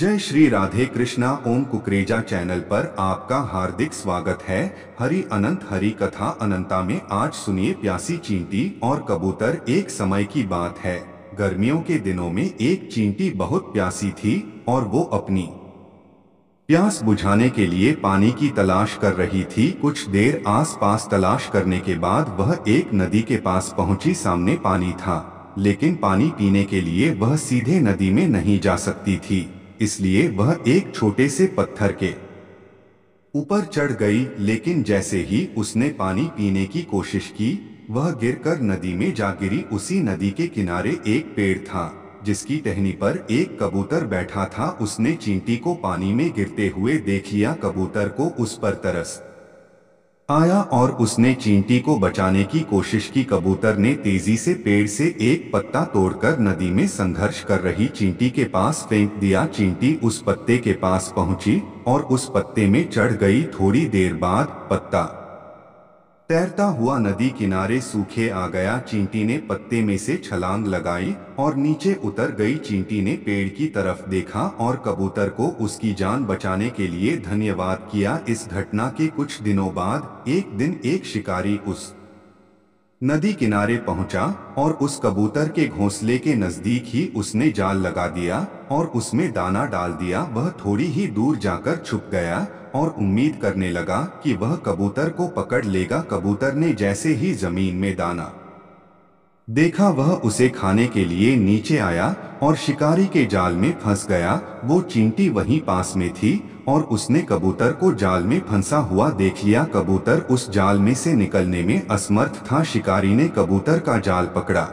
जय श्री राधे कृष्णा ओम कुकरेजा चैनल पर आपका हार्दिक स्वागत है हरि अनंत हरि कथा अनंता में आज सुनिए प्यासी चींटी और कबूतर एक समय की बात है गर्मियों के दिनों में एक चींटी बहुत प्यासी थी और वो अपनी प्यास बुझाने के लिए पानी की तलाश कर रही थी कुछ देर आसपास तलाश करने के बाद वह एक नदी के पास पहुंची सामने पानी था लेकिन पानी पीने के लिए वह सीधे नदी में नहीं जा सकती थी इसलिए वह एक छोटे से पत्थर के ऊपर चढ़ गई लेकिन जैसे ही उसने पानी पीने की कोशिश की वह गिरकर नदी में जा गिरी उसी नदी के किनारे एक पेड़ था जिसकी टहनी पर एक कबूतर बैठा था उसने चींटी को पानी में गिरते हुए देख लिया कबूतर को उस पर तरस आया और उसने चींटी को बचाने की कोशिश की कबूतर ने तेजी से पेड़ से एक पत्ता तोड़कर नदी में संघर्ष कर रही चींटी के पास फेंक दिया चींटी उस पत्ते के पास पहुंची और उस पत्ते में चढ़ गई थोड़ी देर बाद पत्ता तैरता हुआ नदी किनारे सूखे आ गया चींटी ने पत्ते में से छलांग लगाई और नीचे उतर गई चींटी ने पेड़ की तरफ देखा और कबूतर को उसकी जान बचाने के लिए धन्यवाद किया इस घटना के कुछ दिनों बाद एक दिन एक शिकारी उस नदी किनारे पहुंचा और उस कबूतर के घोंसले के नजदीक ही उसने जाल लगा दिया और उसमें दाना डाल दिया वह थोड़ी ही दूर जाकर छुप गया और उम्मीद करने लगा कि वह कबूतर को पकड़ लेगा कबूतर ने जैसे ही जमीन में दाना देखा वह उसे खाने के लिए नीचे आया और शिकारी के जाल में फंस गया वो चींटी वहीं पास में थी और उसने कबूतर को जाल में फंसा हुआ देख लिया कबूतर उस जाल में से निकलने में असमर्थ था शिकारी ने कबूतर का जाल पकड़ा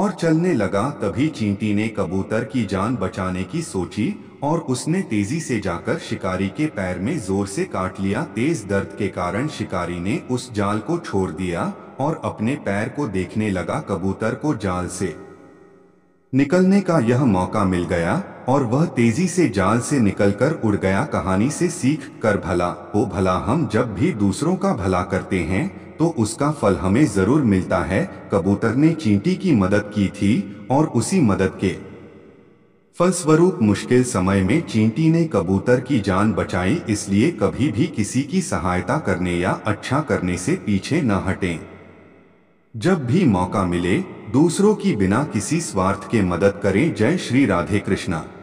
और चलने लगा तभी चींटी ने कबूतर की जान बचाने की सोची और उसने तेजी से जाकर शिकारी के पैर में जोर से काट लिया तेज दर्द के कारण शिकारी ने उस जाल को छोड़ दिया और अपने पैर को देखने लगा कबूतर को जाल से निकलने का यह मौका मिल गया और वह तेजी से जाल से निकलकर उड़ गया कहानी से सीख कर भला वो भला हम जब भी दूसरों का भला करते हैं तो उसका फल हमें जरूर मिलता है कबूतर ने चींटी की मदद की थी और उसी मदद के फलस्वरूप मुश्किल समय में चींटी ने कबूतर की जान बचाई इसलिए कभी भी किसी की सहायता करने या अच्छा करने से पीछे न हटें जब भी मौका मिले दूसरों की बिना किसी स्वार्थ के मदद करें जय श्री राधे कृष्णा